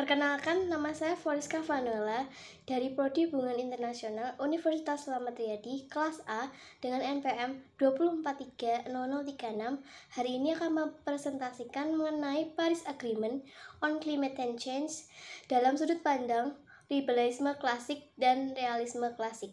Perkenalkan, nama saya Foriska Vanuela dari Prodi Hubungan Internasional Universitas Selamat Riyadi kelas A dengan NPM 2430036. Hari ini akan mempresentasikan mengenai Paris Agreement on Climate and Change dalam sudut pandang liberalisme klasik dan realisme klasik.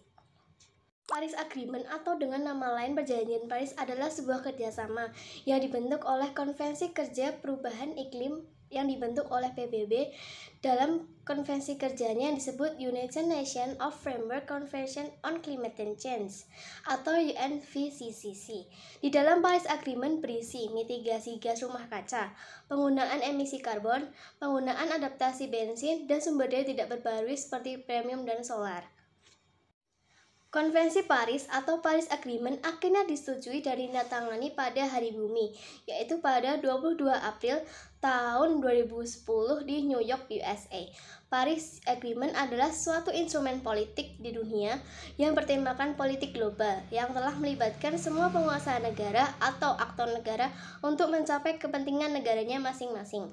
Paris Agreement atau dengan nama lain Perjanjian Paris adalah sebuah kerjasama yang dibentuk oleh Konvensi Kerja Perubahan Iklim yang dibentuk oleh PBB dalam konvensi kerjanya yang disebut United Nations of Framework Convention on Climate Change atau UNFCCC. Di dalam Paris Agreement berisi mitigasi gas rumah kaca, penggunaan emisi karbon, penggunaan adaptasi bensin, dan sumber daya tidak berbarui seperti premium dan solar. Konvensi Paris atau Paris Agreement akhirnya disetujui dan ditandatangani pada hari bumi, yaitu pada 22 April tahun 2010 di New York, USA. Paris Agreement adalah suatu instrumen politik di dunia yang bertemakan politik global yang telah melibatkan semua penguasa negara atau aktor negara untuk mencapai kepentingan negaranya masing-masing.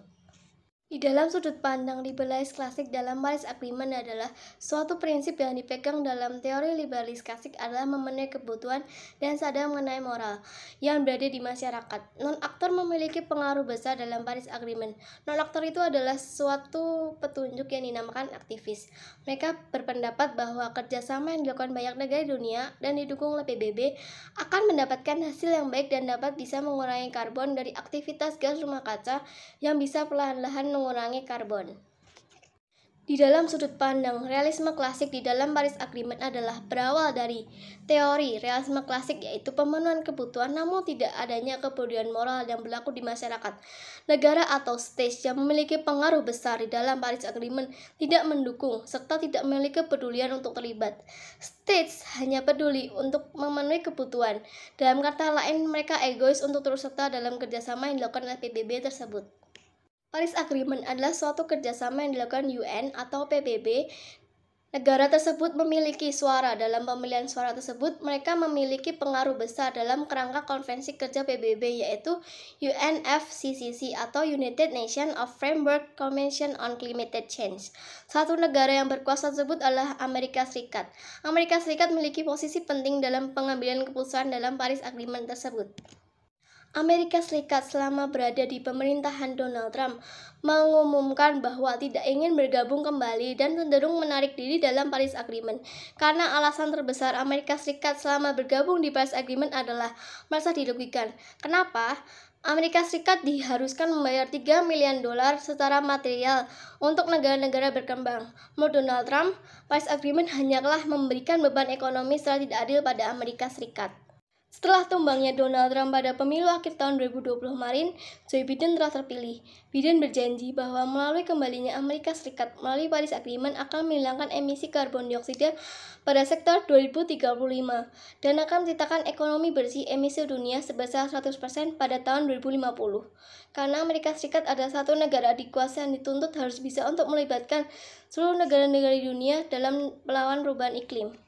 Di dalam sudut pandang liberalis klasik dalam Paris Agreement adalah suatu prinsip yang dipegang dalam teori liberalis klasik adalah memenuhi kebutuhan dan sadar mengenai moral yang berada di masyarakat. Non-aktor memiliki pengaruh besar dalam Paris Agreement. Non-aktor itu adalah suatu petunjuk yang dinamakan aktivis. Mereka berpendapat bahwa kerjasama yang dilakukan banyak negara di dunia dan didukung oleh PBB akan mendapatkan hasil yang baik dan dapat bisa mengurangi karbon dari aktivitas gas rumah kaca yang bisa perlahan-lahan mengurangi karbon. Di dalam sudut pandang, realisme klasik di dalam Paris Agreement adalah berawal dari teori realisme klasik yaitu pemenuhan kebutuhan namun tidak adanya kepedulian moral yang berlaku di masyarakat. Negara atau state yang memiliki pengaruh besar di dalam Paris Agreement tidak mendukung serta tidak memiliki kepedulian untuk terlibat. States hanya peduli untuk memenuhi kebutuhan. Dalam kata lain, mereka egois untuk terus serta dalam kerjasama yang dilakukan oleh PBB tersebut. Paris Agreement adalah suatu kerjasama yang dilakukan UN atau PBB Negara tersebut memiliki suara dalam pemilihan suara tersebut. Mereka memiliki pengaruh besar dalam kerangka konvensi kerja PBB yaitu UNFCCC atau United Nations of Framework Convention on Climate Change. Satu negara yang berkuasa tersebut adalah Amerika Serikat. Amerika Serikat memiliki posisi penting dalam pengambilan keputusan dalam Paris Agreement tersebut. Amerika Serikat selama berada di pemerintahan Donald Trump mengumumkan bahwa tidak ingin bergabung kembali dan cenderung menarik diri dalam Paris Agreement. Karena alasan terbesar Amerika Serikat selama bergabung di Paris Agreement adalah merasa dirugikan. Kenapa? Amerika Serikat diharuskan membayar 3 miliar dolar secara material untuk negara-negara berkembang. Menurut Donald Trump, Paris Agreement hanyalah memberikan beban ekonomi secara tidak adil pada Amerika Serikat. Setelah tumbangnya Donald Trump pada pemilu akhir tahun 2020 kemarin, Joe Biden telah terpilih. Biden berjanji bahwa melalui kembalinya Amerika Serikat melalui Paris Agreement akan menghilangkan emisi karbon dioksida pada sektor 2035 dan akan menciptakan ekonomi bersih emisi dunia sebesar 100% pada tahun 2050. Karena Amerika Serikat adalah satu negara kuasa yang dituntut harus bisa untuk melibatkan seluruh negara-negara di dunia dalam melawan perubahan iklim.